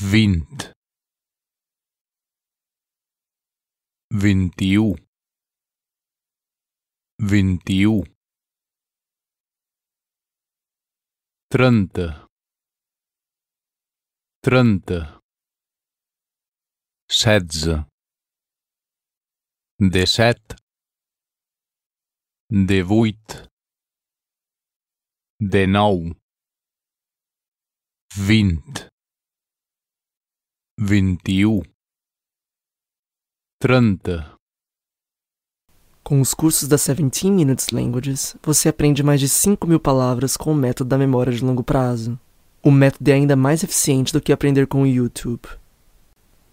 vinte, vinte e um, vinte e um, trinta, trinta, setze, dezessete, dezoito, dezenove, vinte Vinte e um, trinta. Com os cursos da Seventeen Minutes Languages, você aprende mais de cinco mil palavras com o método da memória de longo prazo. O método é ainda mais eficiente do que aprender com o YouTube.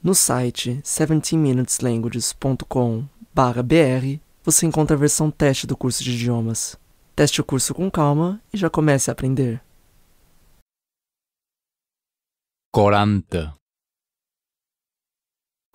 No site 17minuteslanguages.com/br você encontra a versão teste do curso de idiomas. Teste o curso com calma e já comece a aprender. 40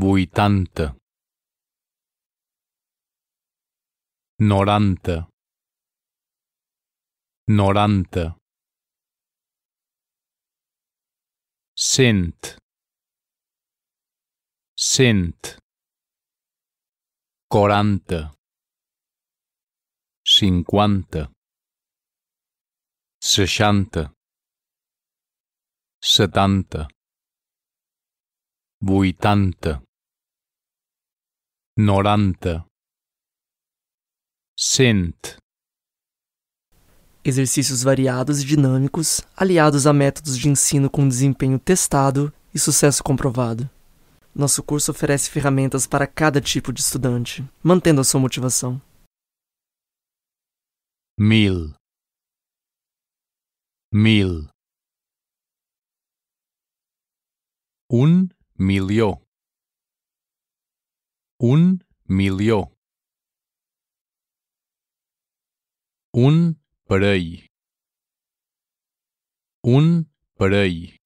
vuitanta, noranta, noranta, cent, cent, quaranta, cinquanta, seixanta, setanta, vuitanta, Noranta. cent Exercícios variados e dinâmicos, aliados a métodos de ensino com desempenho testado e sucesso comprovado. Nosso curso oferece ferramentas para cada tipo de estudante, mantendo a sua motivação. Mil. Mil. Un milhão. Un milió. Un parell. Un parell.